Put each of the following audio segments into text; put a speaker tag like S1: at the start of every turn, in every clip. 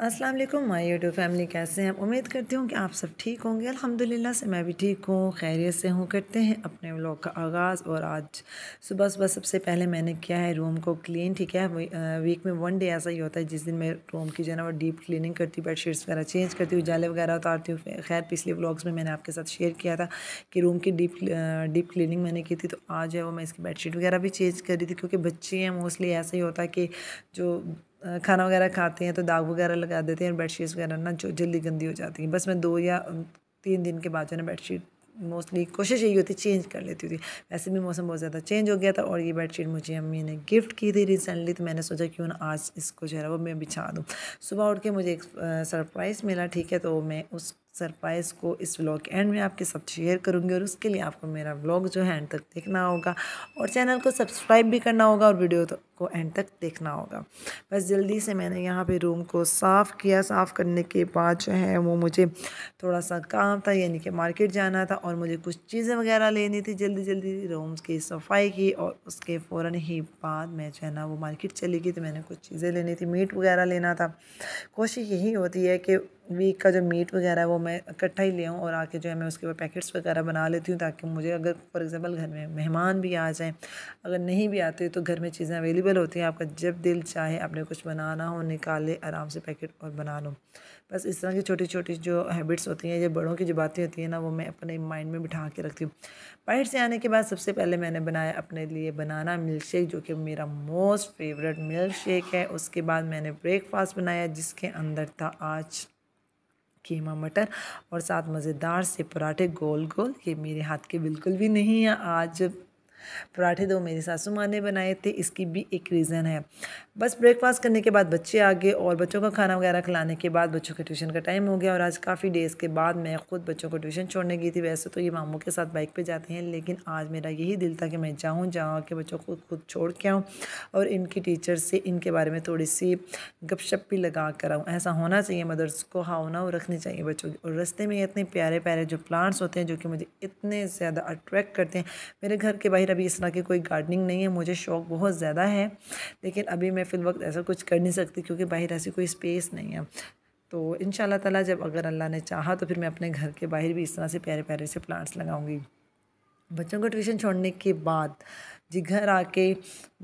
S1: अस्सलाम वालेकुम my YouTube family कैसे हैं उम्मीद करती हूँ कि आप सब ठीक होंगे अल्हम्दुलिल्लाह से मैं भी ठीक हूँ खैरियत से हूँ करते हैं अपने व्लॉग का आगाज़ और आज सुबह सुबह सबसे पहले मैंने किया है रूम को क्लीन ठीक है वीक में वन डे ऐसा ही होता है जिस दिन मैं रूम की जो है ना वो डीप क्लीनिंग करती हूँ शीट्स वगैरह चेंज करती हूँ जाले वगैरह उतारती हूँ खैर पिछले व्लॉग्स में मैंने आपके साथ शेयर किया था कि रूम की डीप डीप क्लीनिंग मैंने की थी तो आज है वो मैं इसकी शीट वगैरह भी चेंज कर रही थी क्योंकि बच्चे हैं मोस्टली ऐसा ही होता है कि जो खाना वगैरह खाते हैं तो दाग वगैरह लगा देते हैं बेडशीट्स वगैरह ना जो जल्दी गंदी हो जाती हैं बस मैं दो या तीन दिन के बाद जो है ना बेडशीट मोस्टली कोशिश यही होती चेंज कर लेती थी वैसे भी मौसम बहुत ज़्यादा चेंज हो गया था और ये बेडशीट मुझे अम्मी ने गिफ्ट की थी रिसेंटली तो मैंने सोचा क्यों ना आज इसको जो है वो मैं बिछा दूँ सुबह उठ के मुझे एक सरप्राइज़ मिला ठीक है तो मैं उस सरप्राइज़ को इस व्लॉग के एंड में आपके साथ शेयर करूंगी और उसके लिए आपको मेरा व्लॉग जो है एंड तक देखना होगा और चैनल को सब्सक्राइब भी करना होगा और वीडियो तो को एंड तक देखना होगा बस जल्दी से मैंने यहाँ पे रूम को साफ़ किया साफ़ करने के बाद जो है वो मुझे थोड़ा सा काम था यानी कि मार्केट जाना था और मुझे कुछ चीज़ें वगैरह लेनी थी जल्दी जल्दी रूम की सफाई की और उसके फ़ौर ही बाद मैं जो है ना वो मार्केट चली गई तो मैंने कुछ चीज़ें लेनी थी मीट वगैरह लेना था कोशिश यही होती है कि वीक का जो मीट वगैरह है वो मैं इकट्ठा ही ले आऊँ और आके जो है मैं उसके ऊपर पैकेट्स वगैरह बना लेती हूँ ताकि मुझे अगर फॉर एग्ज़ाम्पल घर में मेहमान भी आ जाएँ अगर नहीं भी आते तो घर में चीज़ें अवेलेबल होती हैं आपका जब दिल चाहे आपने कुछ बनाना हो निकाले आराम से पैकेट और बना लो बस इस तरह की छोटी छोटी जो हैबिट्स होती हैं या बड़ों की जो बातें होती हैं ना वो मैं अपने माइंड में बिठा के रखती हूँ बाहर से आने के बाद सबसे पहले मैंने बनाया अपने लिए बनाना मिल्क शेक जो कि मेरा मोस्ट फेवरेट मिल्क शेक है उसके बाद मैंने ब्रेकफास्ट बनाया जिसके अंदर था आज कीमा मटर और साथ मज़ेदार से पराठे गोल गोल ये मेरे हाथ के बिल्कुल भी नहीं है आज पराठे दो मेरी सासू माँ ने बनाए थे इसकी भी एक रीज़न है बस ब्रेकफास्ट करने के बाद बच्चे आ गए और बच्चों का खाना वगैरह खिलाने के बाद बच्चों के ट्यूशन का टाइम हो गया और आज काफ़ी डेज़ के बाद मैं खुद बच्चों को ट्यूशन छोड़ने गई थी वैसे तो ये मामू के साथ बाइक पे जाते हैं लेकिन आज मेरा यही दिल था कि मैं जाऊँ जहाँ के बच्चों को खुद छोड़ के आऊँ और इनकी टीचर से इनके बारे में थोड़ी सी गपशप भी लगा कर आऊँ ऐसा होना चाहिए मदर्स को हावना रखनी चाहिए बच्चों की और रस्ते में इतने प्यारे प्यारे जो प्लांट्स होते हैं जो कि मुझे इतने ज़्यादा अट्रैक्ट करते हैं मेरे घर के बाहर अभी इस तरह की कोई गार्डनिंग नहीं है मुझे शौक बहुत ज़्यादा है लेकिन अभी मैं मैं फ़िल वक्त ऐसा कुछ कर नहीं सकती क्योंकि बाहर ऐसी कोई स्पेस नहीं है तो इन ताला जब अगर अल्लाह ने चाहा तो फिर मैं अपने घर के बाहर भी इस तरह से प्यारे प्यारे से प्लांट्स लगाऊंगी बच्चों को ट्यूशन छोड़ने के बाद जी घर आके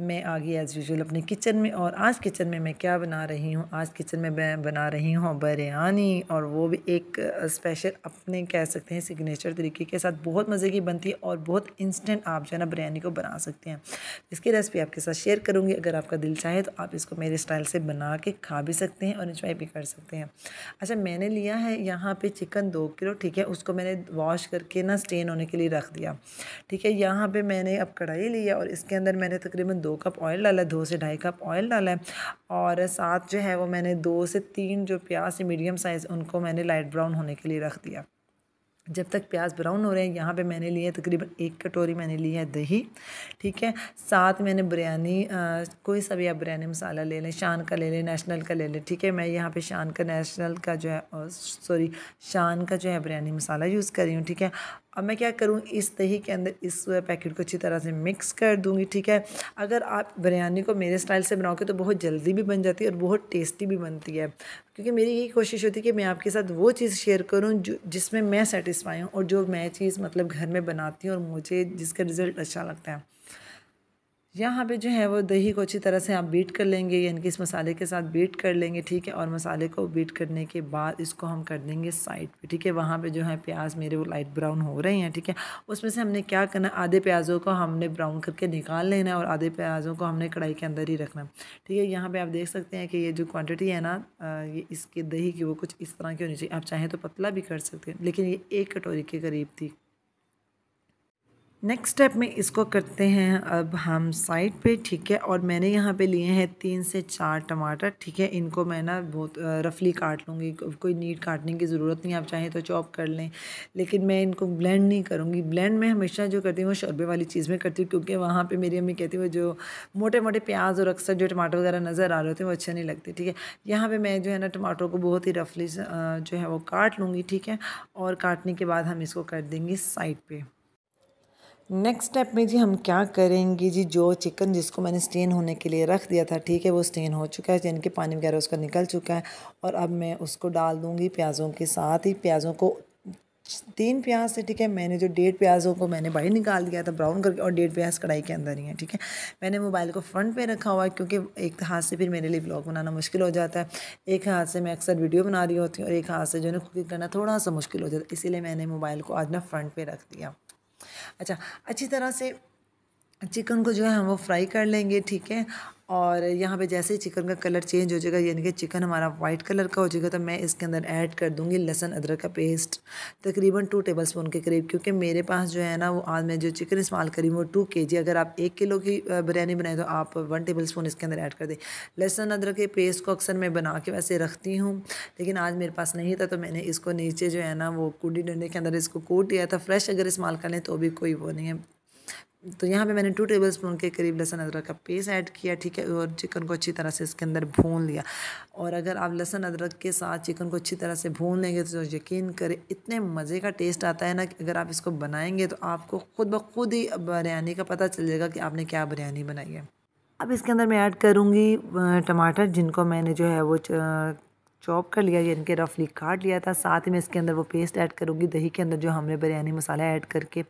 S1: मैं आ गई एज़ यूजल अपने किचन में और आज किचन में मैं क्या बना रही हूँ आज किचन में मैं बना रही हूँ बिरयानी और वो भी एक स्पेशल अपने कह सकते हैं सिग्नेचर तरीके के साथ बहुत मज़े की बनती है और बहुत इंस्टेंट आप जो है ना बिरयानी को बना सकते हैं इसकी रेसिपी आपके साथ शेयर करूँगी अगर आपका दिल चाहे तो आप इसको मेरे स्टाइल से बना के खा भी सकते हैं और इंजॉय भी कर सकते हैं अच्छा मैंने लिया है यहाँ पर चिकन दो किलो ठीक है उसको मैंने वॉश करके ना स्टेन होने के लिए रख दिया ठीक है यहाँ पे मैंने अब कढ़ाई लिया और इसके अंदर मैंने तकरीबन दो कप ऑयल डाला दो से ढाई कप ऑयल डाला है और साथ जो है वो मैंने दो से तीन जो प्याज मीडियम साइज़ उनको मैंने लाइट ब्राउन होने के लिए रख दिया जब तक प्याज ब्राउन हो रहे हैं यहाँ पे मैंने लिए तकरीबन एक कटोरी मैंने ली है दही ठीक है साथ मैंने बिरयानी कोई सा भी आप बिरयानी मसाला ले लें शान का ले लें नेशनल का ले लें ठीक है मैं यहाँ पे शान का नेशनल का जो है सॉरी शान का जो है बिरयानी मसाला यूज़ कर रही हूँ ठीक है अब मैं क्या करूँ इस दही के अंदर इस पैकेट को अच्छी तरह से मिक्स कर दूँगी ठीक है अगर आप बिरयानी को मेरे स्टाइल से बनाओगे तो बहुत जल्दी भी बन जाती है और बहुत टेस्टी भी बनती है क्योंकि मेरी यही कोशिश होती है कि मैं आपके साथ वो चीज़ शेयर करूँ जो जिसमें मैं सेटिस्फाई हूँ और जो मैं चीज़ मतलब घर में बनाती हूँ और मुझे जिसका रिज़ल्ट अच्छा लगता है यहाँ पे जो है वो दही को अच्छी तरह से आप बीट कर लेंगे यानी कि इस मसाले के साथ बीट कर लेंगे ठीक है और मसाले को बीट करने के बाद इसको हम कर देंगे साइड पे ठीक है वहाँ पे जो है प्याज मेरे वो लाइट ब्राउन हो रहे हैं ठीक है उसमें से हमने क्या करना आधे प्याज़ों को हमने ब्राउन करके निकाल लेना और आधे प्याज़ों को हमने कढ़ाई के अंदर ही रखना ठीक है यहाँ पर आप देख सकते हैं कि ये जो क्वान्टिटी है ना ये इसके दही की वो कुछ इस तरह की होनी चाहिए आप चाहें तो पतला भी कर सकते हैं लेकिन ये एक कटोरी के करीब थी नेक्स्ट स्टेप में इसको करते हैं अब हम साइड पे ठीक है और मैंने यहाँ पे लिए हैं तीन से चार टमाटर ठीक है इनको मैं ना बहुत रफली काट लूँगी कोई नीट काटने की ज़रूरत नहीं आप चाहें तो चॉप कर लें लेकिन मैं इनको ब्लेंड नहीं करूँगी ब्लेंड में हमेशा जो करती हूँ वो शरबे वाली चीज़ में करती हूँ क्योंकि वहाँ पर मेरी अम्मी कहती वो जो मोटे मोटे प्याज और अक्सर जो टमाटर वगैरह नज़र आ रहे होते हैं वो अच्छे नहीं लगते ठीक है यहाँ पर मैं जो है ना टमाटर को बहुत ही रफली जो है वो काट लूँगी ठीक है और काटने के बाद हम इसको कर देंगे साइड पर नेक्स्ट स्टेप में जी हम क्या करेंगे जी जो चिकन जिसको मैंने स्टेन होने के लिए रख दिया था ठीक है वो स्टेन हो चुका है जिनके पानी वगैरह उसका निकल चुका है और अब मैं उसको डाल दूँगी प्याज़ों के साथ ही प्याज़ों को तीन प्याज से ठीक है मैंने जो डेढ़ प्याज़ों को मैंने बाहर निकाल दिया था ब्राउन करके और डेढ़ प्याज कढ़ाई के अंदर ही है ठीक है मैंने मोबाइल को फ्रंट पे रखा हुआ है क्योंकि एक हाथ से फिर मेरे लिए ब्लॉग बनाना मुश्किल हो जाता है एक हाथ से मैं अक्सर वीडियो बना रही होती हूँ और एक हाथ से जो है कुकिंग करना थोड़ा सा मुश्किल हो जाता है इसीलिए मैंने मोबाइल को आज ना फ्रंट पर रख दिया अच्छा अच्छी तरह से चिकन को जो है हम वो फ्राई कर लेंगे ठीक है और यहाँ पे जैसे ही चिकन का कलर चेंज हो जाएगा यानी कि चिकन हमारा वाइट कलर का हो जाएगा तो मैं इसके अंदर ऐड कर दूँगी लहसन अदरक का पेस्ट तकरीबन टू टेबल स्पून के करीब क्योंकि मेरे पास जो है ना वो आज मैं जो चिकन इस्तेमाल करी वो टू के जी अगर आप एक किलो की बिरयानी बनाए तो आप वन टेबल स्पून इसके अंदर ऐड कर दें लहसन अदरक के पेस्ट को अक्सर मैं बना के वैसे रखती हूँ लेकिन आज मेरे पास नहीं था तो मैंने इसको नीचे जो है ना वो कूडी डंडे के अंदर इसको कूट दिया था फ्रेश अगर इस्तेमाल कर लें तो भी कोई वो नहीं है तो यहाँ पे मैंने टू टेबल स्पून के करीब लहसन अदरक का पेस्ट ऐड किया ठीक है और चिकन को अच्छी तरह से इसके अंदर भून लिया और अगर आप लहसन अदरक के साथ चिकन को अच्छी तरह से भून लेंगे तो यकीन करें इतने मज़े का टेस्ट आता है ना कि अगर आप इसको बनाएंगे तो आपको खुद ब खुद ही बिरयानी का पता चल जाएगा कि आपने क्या बिरयानी बनाई है अब इसके अंदर मैं ऐड करूँगी टमाटर जिनको मैंने जो है वो चॉप कर लिया यानी कि रफली काट लिया था साथ ही में इसके अंदर वो पेस्ट ऐड करूँगी दही के अंदर जो हमने बिरयानी मसाला ऐड करके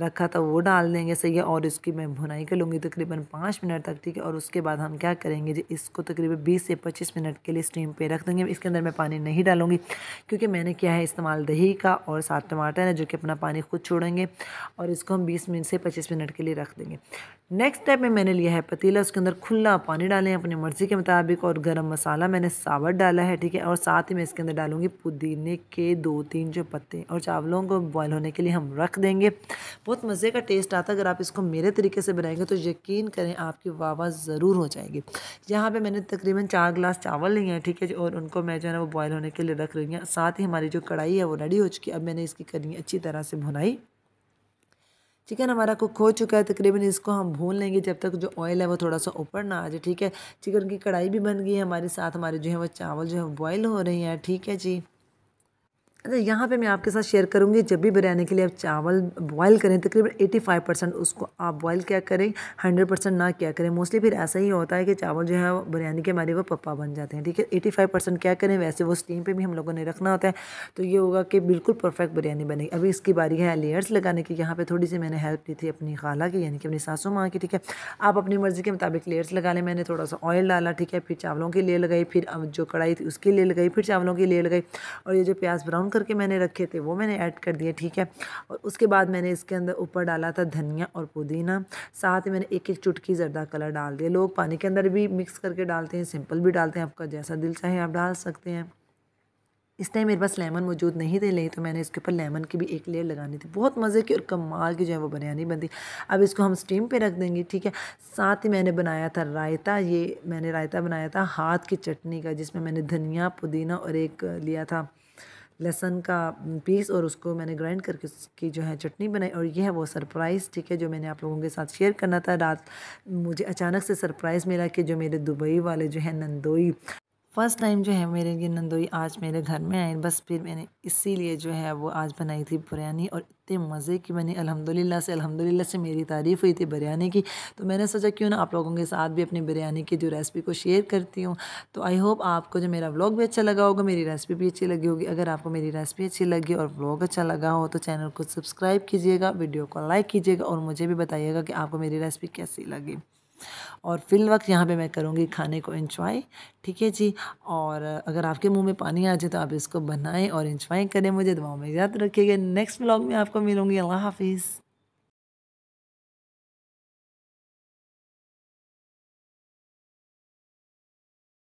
S1: रखा था वो डाल देंगे सही है और इसकी मैं भुनाई कर लूँगी तकरीबन पाँच मिनट तक ठीक है और उसके बाद हम क्या करेंगे जी इसको तकरीबन बीस से पच्चीस मिनट के लिए स्टीम पर रख देंगे इसके अंदर मैं पानी नहीं डालूँगी क्योंकि मैंने किया है इस्तेमाल दही का और साथ टमाटर है जो कि अपना पानी खुद छोड़ेंगे और इसको हम बीस मिनट से पच्चीस मिनट के लिए रख देंगे नेक्स्ट स्टेप में मैंने लिया है पतीला उसके अंदर खुला पानी डालें अपनी मर्ज़ी के मुताबिक और गर्म मसाला मैंने सावर डाला है ठीक ठीक है और साथ ही मैं इसके अंदर डालूंगी पुदीने के दो तीन जो पत्ते और चावलों को बॉयल होने के लिए हम रख देंगे बहुत मज़े का टेस्ट आता है अगर आप इसको मेरे तरीके से बनाएंगे तो यकीन करें आपकी वाह ज़रूर हो जाएगी यहाँ पर मैंने तकरीबन चार गिलास चावल लिए हैं ठीक है और उनको मैं जो है वो बॉयल होने के लिए रख रही हूँ साथ ही हमारी जो कढ़ाई है वो रेडी हो चुकी है अब मैंने इसकी करनी अच्छी तरह से भुनाई चिकन हमारा कुक हो चुका है तकरीबन इसको हम भून लेंगे जब तक जो ऑयल है वो थोड़ा सा ऊपर ना आ जाए ठीक है चिकन की कढ़ाई भी बन गई है हमारे साथ हमारे जो है वो चावल जो है बॉयल हो रही हैं ठीक है जी अच्छा यहाँ पे मैं आपके साथ शेयर करूँगी जब भी बिरयानी के लिए आप चावल बॉयल करें तकरीबन 85 परसेंट उसको आप बॉयल क्या करें 100 परसेंट ना क्या करें मोस्टली फिर ऐसा ही होता है कि चावल जो है बिरयानी के हमारे वो पप्पा बन जाते हैं ठीक है 85 परसेंट क्या करें वैसे वो स्टीम पे भी हम लोगों ने रखना होता है तो ये होगा कि बिल्कुल परफेक्ट बिरयानी बनेगी अभी इसकी बारी है लेयर्स लगाने की यहाँ पर थोड़ी सी मैंने हेल्प ली थी अपनी खाला की यानी कि अपनी सासू माँ की ठीक है आप अपनी मर्ज़ी के मुताबिक लेयर्स लगा लें मैंने थोड़ा सा ऑयल डाला ठीक है फिर चावलों की लेयर लगाई फिर जो कढ़ाई थी उसकी लेयर लगाई फिर चावलों की लेयर लगाई और ये जो प्याज ब्राउन करके मैंने रखे थे वो मैंने ऐड कर दिए ठीक है और उसके बाद मैंने इसके अंदर ऊपर डाला था धनिया और पुदीना साथ ही मैंने एक एक चुटकी ज़रदा कलर डाल दिया लोग पानी के अंदर भी मिक्स करके डालते हैं सिंपल भी डालते हैं आपका जैसा दिल चाहे आप डाल सकते हैं इस टाइम मेरे पास लेमन मौजूद नहीं थे नहीं तो मैंने इसके ऊपर लेमन की भी एक लेयर लगानी थी बहुत मज़े की और कमाल की जो है वो बिरयानी बनती अब इसको हम स्टीम पे रख देंगे ठीक है साथ ही मैंने बनाया था रायता ये मैंने रायता बनाया था हाथ की चटनी का जिसमें मैंने धनिया पुदीना और एक लिया था लहसन का पीस और उसको मैंने ग्राइंड करके उसकी जो है चटनी बनाई और यह है वो सरप्राइज़ ठीक है जो मैंने आप लोगों के साथ शेयर करना था रात मुझे अचानक से सरप्राइज़ मिला कि जो मेरे दुबई वाले जो है नंदोई फ़र्स्ट टाइम जो है मेरे लिए नंदोई आज मेरे घर में आई बस फिर मैंने इसीलिए जो है वो आज बनाई थी बिरयानी और इतने मज़े की बनी अल्हम्दुलिल्लाह से अल्हम्दुलिल्लाह से मेरी तारीफ़ हुई थी बिरयानी की तो मैंने सोचा क्यों ना आप लोगों के साथ भी अपनी बिरयानी की जो रेसिपी को शेयर करती हूँ तो आई होप आपको जो मेरा व्लॉग भी अच्छा लगा होगा मेरी रेसिपी भी अच्छी लगी होगी अगर आपको मेरी रेसिपी अच्छी लगी और व्लॉग अच्छा लगा हो तो चैनल को सब्सक्राइब कीजिएगा वीडियो को लाइक कीजिएगा और मुझे भी बताइएगा कि आपको मेरी रेसिपी कैसी लगी और फिल वक्त यहाँ पे मैं करूँगी खाने को इंजॉय ठीक है जी और अगर आपके मुंह में पानी आ जाए तो आप इसको बनाएं और इंजॉय करें मुझे दवाओं में याद रखिएगा नेक्स्ट ब्लॉग में आपको मिलूँगी अल्लाह हाफिज़